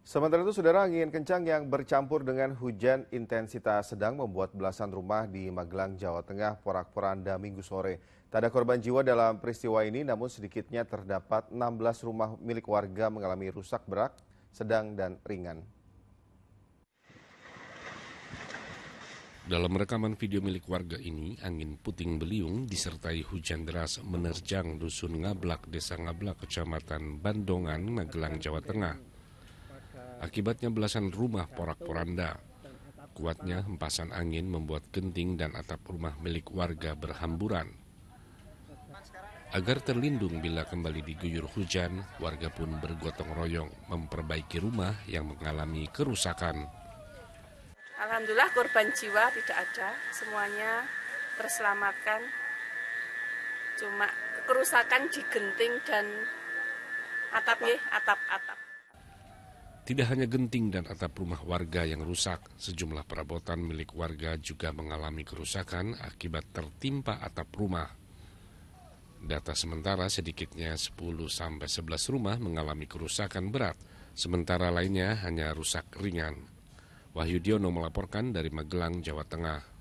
Sementara itu, saudara angin kencang yang bercampur dengan hujan intensitas sedang membuat belasan rumah di Magelang, Jawa Tengah porak-poranda minggu sore. Tak ada korban jiwa dalam peristiwa ini, namun sedikitnya terdapat 16 rumah milik warga mengalami rusak berat, sedang, dan ringan. Dalam rekaman video milik warga ini, angin puting beliung disertai hujan deras menerjang dusun Ngablak, Desa Ngablak, Kecamatan Bandongan, Magelang, Jawa Tengah. Akibatnya belasan rumah porak-poranda. Kuatnya hempasan angin membuat genting dan atap rumah milik warga berhamburan. Agar terlindung bila kembali diguyur hujan, warga pun bergotong royong memperbaiki rumah yang mengalami kerusakan. Alhamdulillah korban jiwa tidak ada, semuanya terselamatkan. Cuma kerusakan di genting dan atapnya atap-atap. Tidak hanya genting dan atap rumah warga yang rusak, sejumlah perabotan milik warga juga mengalami kerusakan akibat tertimpa atap rumah. Data sementara sedikitnya 10 11 rumah mengalami kerusakan berat, sementara lainnya hanya rusak ringan. Wahyu Diono melaporkan dari Magelang, Jawa Tengah.